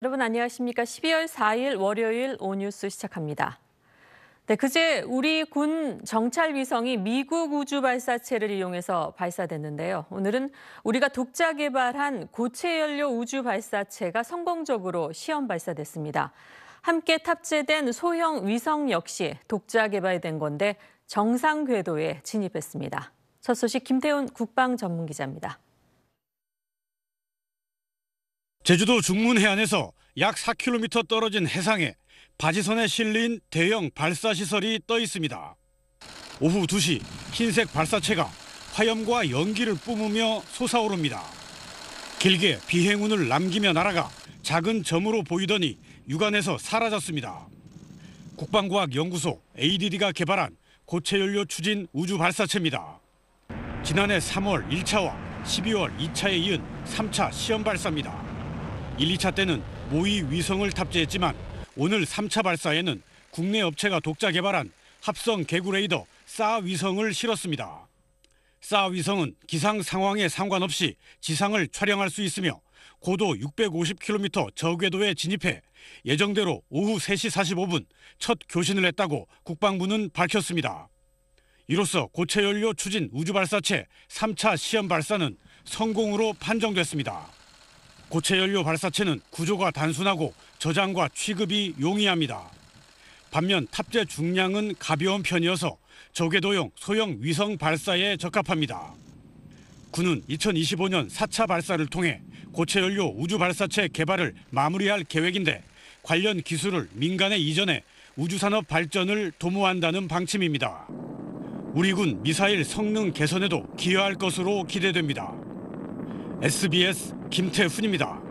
여러분 안녕하십니까? 12월 4일 월요일 오뉴스 시작합니다. 네, 그제 우리 군 정찰 위성이 미국 우주 발사체를 이용해서 발사됐는데요. 오늘은 우리가 독자 개발한 고체 연료 우주 발사체가 성공적으로 시험 발사됐습니다. 함께 탑재된 소형 위성 역시 독자 개발된 건데 정상 궤도에 진입했습니다. 첫 소식 김태훈 국방 전문 기자입니다. 제주도 중문 해안에서 약 4km 떨어진 해상에 바지선에 실린 대형 발사시설이 떠 있습니다. 오후 2시 흰색 발사체가 화염과 연기를 뿜으며 솟아오릅니다. 길게 비행운을 남기며 날아가 작은 점으로 보이더니 육안에서 사라졌습니다. 국방과학연구소 ADD가 개발한 고체연료 추진 우주 발사체입니다. 지난해 3월 1차와 12월 2차에 이은 3차 시험 발사입니다. 1, 2차 때는 모의 위성을 탑재했지만 오늘 3차 발사에는 국내 업체가 독자 개발한 합성 개구 레이더 싸 위성을 실었습니다. 싸 위성은 기상 상황에 상관없이 지상을 촬영할 수 있으며 고도 650km 저궤도에 진입해 예정대로 오후 3시 45분 첫 교신을 했다고 국방부는 밝혔습니다. 이로써 고체 연료 추진 우주발사체 3차 시험 발사는 성공으로 판정됐습니다. 고체연료 발사체는 구조가 단순하고 저장과 취급이 용이합니다. 반면 탑재 중량은 가벼운 편이어서 저궤도형 소형 위성 발사에 적합합니다. 군은 2025년 4차 발사를 통해 고체연료 우주 발사체 개발을 마무리할 계획인데 관련 기술을 민간에 이전해 우주산업 발전을 도모한다는 방침입니다. 우리 군 미사일 성능 개선에도 기여할 것으로 기대됩니다. SBS 김태훈입니다.